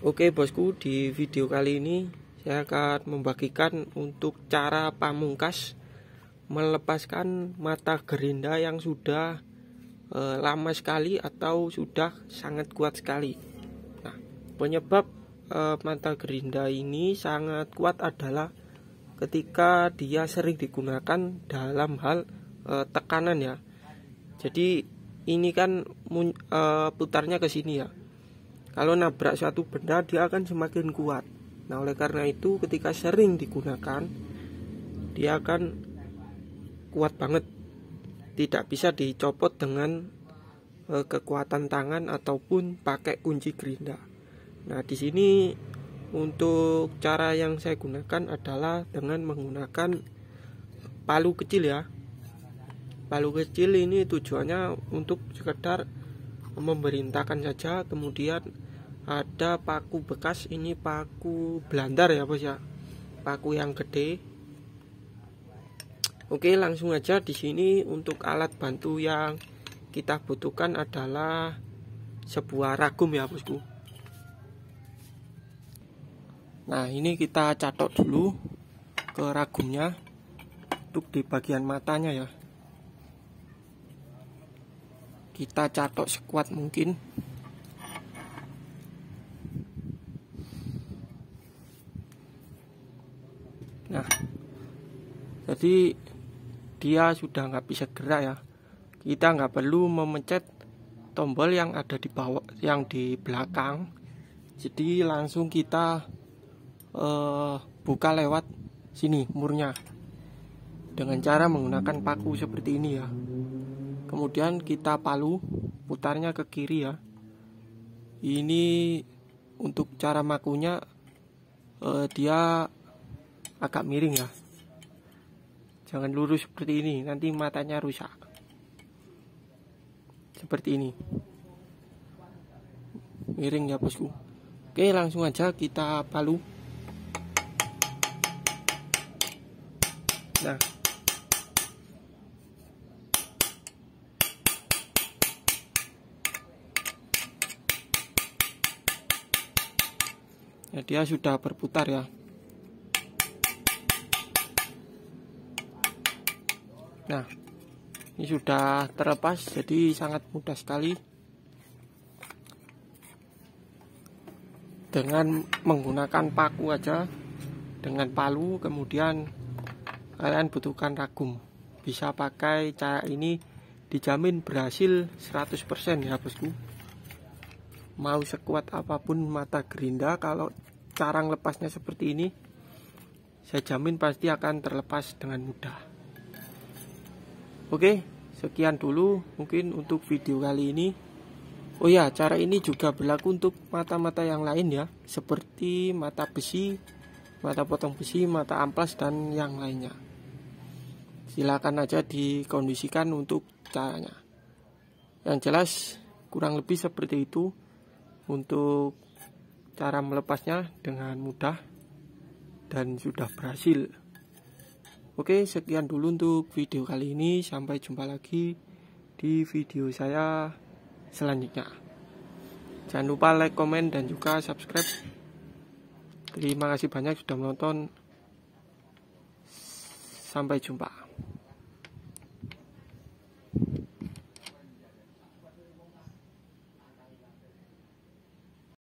Oke bosku di video kali ini saya akan membagikan untuk cara pamungkas melepaskan mata gerinda yang sudah e, lama sekali atau sudah sangat kuat sekali. Nah penyebab e, mata gerinda ini sangat kuat adalah ketika dia sering digunakan dalam hal e, tekanan ya. Jadi ini kan e, putarnya ke sini ya kalau nabrak suatu benda dia akan semakin kuat. Nah, oleh karena itu ketika sering digunakan dia akan kuat banget. Tidak bisa dicopot dengan eh, kekuatan tangan ataupun pakai kunci gerinda. Nah, di sini untuk cara yang saya gunakan adalah dengan menggunakan palu kecil ya. Palu kecil ini tujuannya untuk sekedar memerintahkan saja kemudian ada paku bekas ini paku belandar ya bos ya paku yang gede oke langsung aja di sini untuk alat bantu yang kita butuhkan adalah sebuah ragum ya bosku nah ini kita catok dulu ke ragumnya untuk di bagian matanya ya kita catok sekuat mungkin nah jadi dia sudah nggak bisa gerak ya kita nggak perlu memencet tombol yang ada di bawah yang di belakang jadi langsung kita uh, buka lewat sini murnya dengan cara menggunakan paku seperti ini ya kemudian kita palu putarnya ke kiri ya ini untuk cara makunya eh, dia agak miring ya jangan lurus seperti ini nanti matanya rusak seperti ini miring ya bosku oke langsung aja kita palu nah ya dia sudah berputar ya nah ini sudah terlepas jadi sangat mudah sekali dengan menggunakan paku aja dengan palu kemudian kalian butuhkan ragum bisa pakai cara ini dijamin berhasil 100% ya bosku mau sekuat apapun mata gerinda kalau cara lepasnya seperti ini saya jamin pasti akan terlepas dengan mudah oke sekian dulu mungkin untuk video kali ini oh ya cara ini juga berlaku untuk mata-mata yang lain ya seperti mata besi mata potong besi mata amplas dan yang lainnya silakan aja dikondisikan untuk caranya yang jelas kurang lebih seperti itu untuk cara melepasnya dengan mudah dan sudah berhasil Oke sekian dulu untuk video kali ini sampai jumpa lagi di video saya selanjutnya jangan lupa like, komen, dan juga subscribe terima kasih banyak sudah menonton sampai jumpa